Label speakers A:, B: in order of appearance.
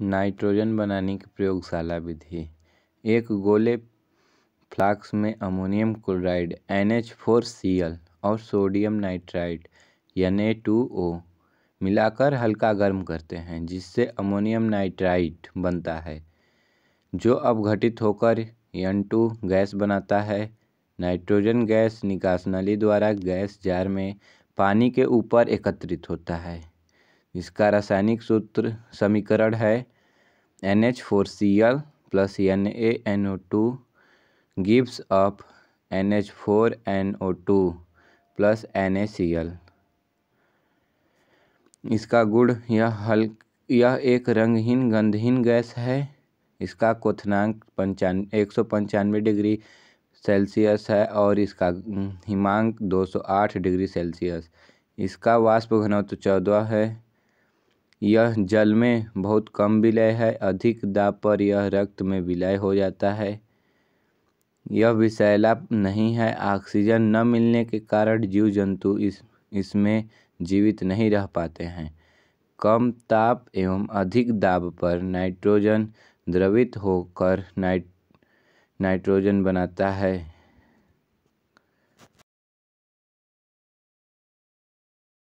A: nitrogen बनाने की प्रयोगशाला विधि एक गोले फ्लास्क में ammonium chloride N H four C L और sodium nitride N A two O मिलाकर हल्का गर्म करते हैं जिससे अमोनियम नाइट्राइड बनता है जो अपघटित होकर एन टू गैस बनाता है नाइट्रोजन गैस निकास नली द्वारा गैस जार में पानी के ऊपर एकत्रित होता है इसका रासायनिक सूत्र समीकरण है N H four C L plus N A N O two gives up N H four N O two plus N A C L इसका गुण यह हल यह एक रंगहीन गंधहीन गैस है इसका कोथनांक पंचान एक सौ पंचानवे डिग्री सेल्सियस है और इसका हिमांक दो सौ आठ डिग्री सेल्सियस इसका वाष्प घनत्व चौदह है यह जल में बहुत कम विलय है अधिक दाब पर यह रक्त में विलय हो जाता है यह विषैला नहीं है ऑक्सीजन न मिलने के कारण जीव जंतु इस इसमें जीवित नहीं रह पाते हैं कम ताप एवं अधिक दाब पर नाइट्रोजन द्रवित होकर नाइट नाइट्रोजन बनाता है